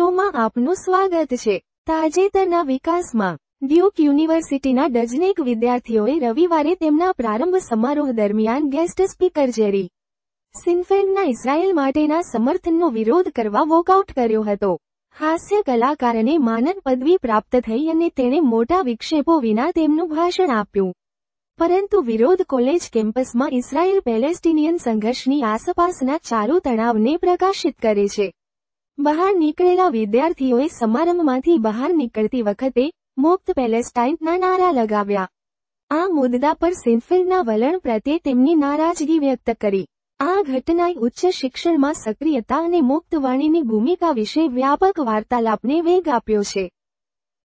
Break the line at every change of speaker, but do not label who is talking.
શોમાં આપનું સ્વાગત છે તાજેતરના વિકાસમાં ડ્યુક યુનિવર્સિટીના ડઝનેક વિદ્યાર્થીઓએ રવિવારે તેમના પ્રારંભ સમારોહ દરમિયાન ગેસ્ટ સ્પીકર જેરી સિન્ફેનના ઇઝરાયલ માટેના સમર્થનનો વિરોધ કરવા વોકઆઉટ કર્યો હતો હાસ્ય કલાકારને માનદ પદવી પ્રાપ્ત થઈ અને તેણે મોટા વિક્ષેપો વિના તેમનું ભાષણ આપ્યું પરંતુ વિરોધ કોલેજ કેમ્પસમાં ઇઝરાયલ પેલેસ્ટિનિયન સંઘર્ષની આસપાસના ચારુ તણાવને પ્રકાશિત કરે છે બહાર નીકળેલા વિદ્યાર્થીઓએ સમારંભમાંથી બહાર નીકળતી વખતે મુક્ત પેલેસ્ટાઇનના નારા લગાવ્યા આ મુદ્દા પર સિન્ફિલ્ડના વલણ પ્રત્યે તેમની નારાજગી વ્યક્ત કરી આ ઘટનાએ ઉચ્ચ શિક્ષણમાં સક્રિયતા અને મુક્તવાણીની ભૂમિકા વિશે વ્યાપક વાર્તાલાપને વેગ આપ્યો છે